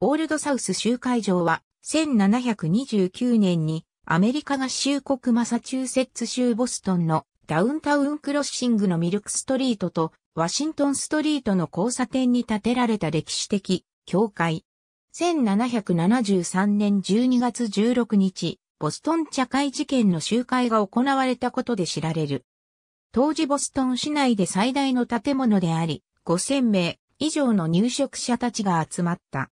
オールドサウス集会場は、1729年にアメリカ合衆国マサチューセッツ州ボストンのダウンタウンクロッシングのミルクストリートとワシントンストリートの交差点に建てられた歴史的教会。1773年12月16日、ボストン茶会事件の集会が行われたことで知られる。当時ボストン市内で最大の建物であり、5000名以上の入植者たちが集まった。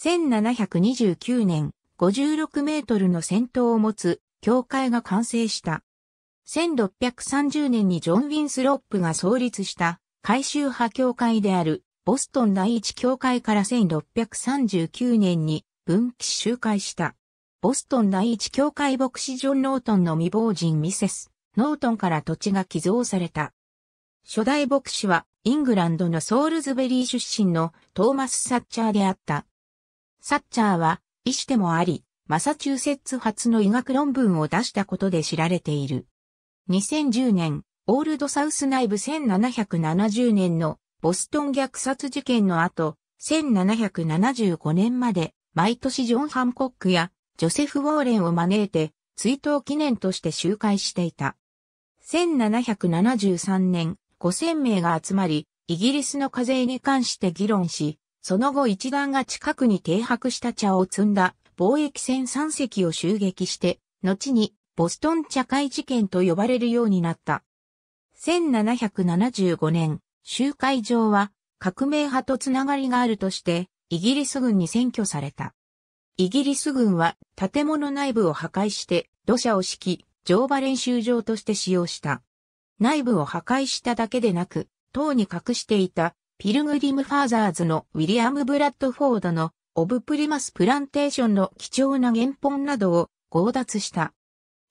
1729年、56メートルの戦闘を持つ、教会が完成した。1630年にジョン・ウィンスロップが創立した、改修派教会である、ボストン第一教会から1639年に分岐集会した。ボストン第一教会牧師ジョン・ノートンの未亡人ミセス、ノートンから土地が寄贈された。初代牧師はイングランドのソールズベリー出身のトーマス・サッチャーであった。サッチャーは医師でもあり、マサチューセッツ発の医学論文を出したことで知られている。2010年、オールドサウス内部1770年のボストン虐殺事件の後、1775年まで毎年ジョン・ハンコックやジョセフ・ウォーレンを招いて追悼記念として集会していた。1773年、5000名が集まり、イギリスの課税に関して議論し、その後一団が近くに停泊した茶を積んだ貿易船3隻を襲撃して、後にボストン茶会事件と呼ばれるようになった。1775年、集会場は革命派とつながりがあるとして、イギリス軍に占拠された。イギリス軍は建物内部を破壊して土砂を敷き、乗馬練習場として使用した。内部を破壊しただけでなく、塔に隠していたピルグリム・ファーザーズのウィリアム・ブラッドフォードのオブ・プリマス・プランテーションの貴重な原本などを強奪した。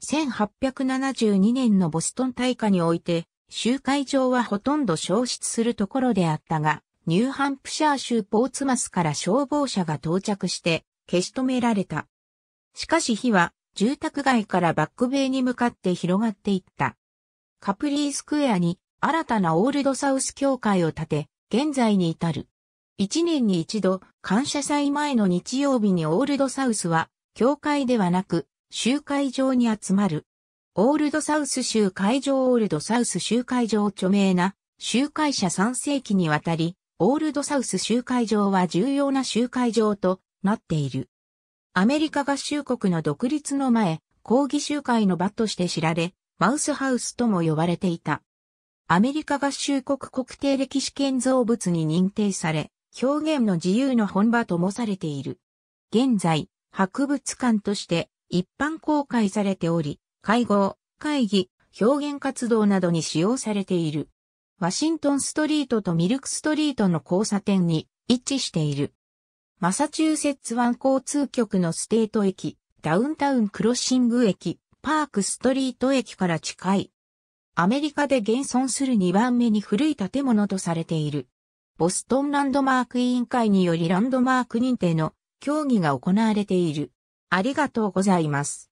1872年のボストン大火において、集会場はほとんど消失するところであったが、ニューハンプシャー州ポーツマスから消防車が到着して消し止められた。しかし火は住宅街からバックベイに向かって広がっていった。カプリースクエアに新たなオールドサウス教会を建て、現在に至る。一年に一度、感謝祭前の日曜日にオールドサウスは、教会ではなく、集会場に集まる。オールドサウス州会場オールドサウス集会場著名な、集会者3世紀にわたり、オールドサウス集会場は重要な集会場となっている。アメリカ合衆国の独立の前、抗議集会の場として知られ、マウスハウスとも呼ばれていた。アメリカ合衆国国定歴史建造物に認定され、表現の自由の本場ともされている。現在、博物館として一般公開されており、会合、会議、表現活動などに使用されている。ワシントンストリートとミルクストリートの交差点に一致している。マサチューセッツ湾交通局のステート駅、ダウンタウンクロッシング駅、パークストリート駅から近い。アメリカで現存する2番目に古い建物とされている。ボストンランドマーク委員会によりランドマーク認定の協議が行われている。ありがとうございます。